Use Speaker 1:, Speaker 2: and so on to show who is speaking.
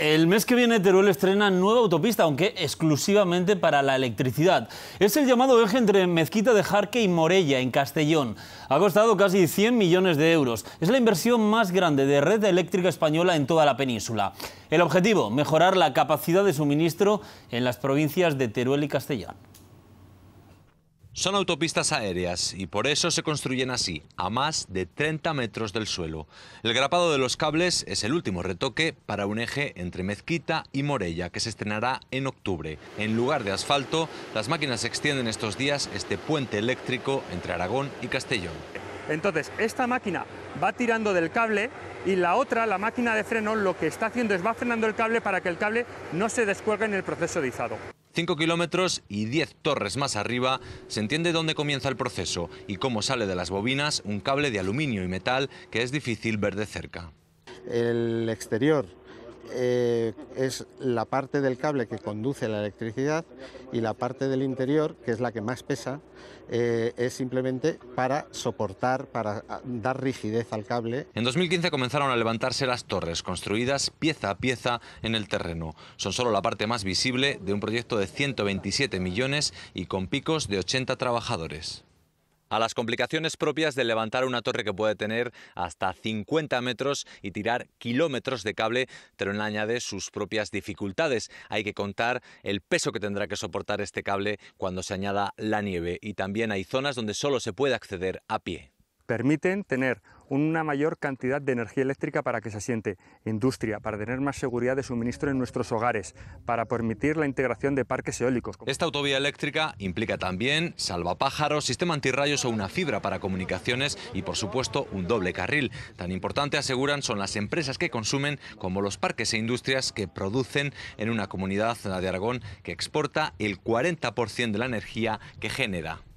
Speaker 1: El mes que viene Teruel estrena nueva autopista, aunque exclusivamente para la electricidad. Es el llamado eje entre Mezquita de Jarque y Morella, en Castellón. Ha costado casi 100 millones de euros. Es la inversión más grande de red eléctrica española en toda la península. El objetivo, mejorar la capacidad de suministro en las provincias de Teruel y Castellón.
Speaker 2: Son autopistas aéreas y por eso se construyen así, a más de 30 metros del suelo. El grapado de los cables es el último retoque para un eje entre Mezquita y Morella, que se estrenará en octubre. En lugar de asfalto, las máquinas extienden estos días este puente eléctrico entre Aragón y Castellón.
Speaker 3: Entonces, esta máquina va tirando del cable y la otra, la máquina de freno, lo que está haciendo es va frenando el cable para que el cable no se descuelgue en el proceso de izado.
Speaker 2: 5 kilómetros y 10 torres más arriba, se entiende dónde comienza el proceso y cómo sale de las bobinas un cable de aluminio y metal que es difícil ver de cerca.
Speaker 4: El exterior eh, es la parte del cable que conduce la electricidad y la parte del interior, que es la que más pesa, eh, es simplemente para soportar, para dar rigidez al cable.
Speaker 2: En 2015 comenzaron a levantarse las torres, construidas pieza a pieza en el terreno. Son solo la parte más visible de un proyecto de 127 millones y con picos de 80 trabajadores a las complicaciones propias de levantar una torre que puede tener hasta 50 metros y tirar kilómetros de cable, Tron añade sus propias dificultades. Hay que contar el peso que tendrá que soportar este cable cuando se añada la nieve y también hay zonas donde solo se puede acceder a pie
Speaker 3: permiten tener una mayor cantidad de energía eléctrica para que se asiente industria, para tener más seguridad de suministro en nuestros hogares, para permitir la integración de parques eólicos.
Speaker 2: Esta autovía eléctrica implica también salvapájaros, sistema antirrayos o una fibra para comunicaciones y, por supuesto, un doble carril. Tan importante, aseguran, son las empresas que consumen como los parques e industrias que producen en una comunidad, la de Aragón, que exporta el 40% de la energía que genera.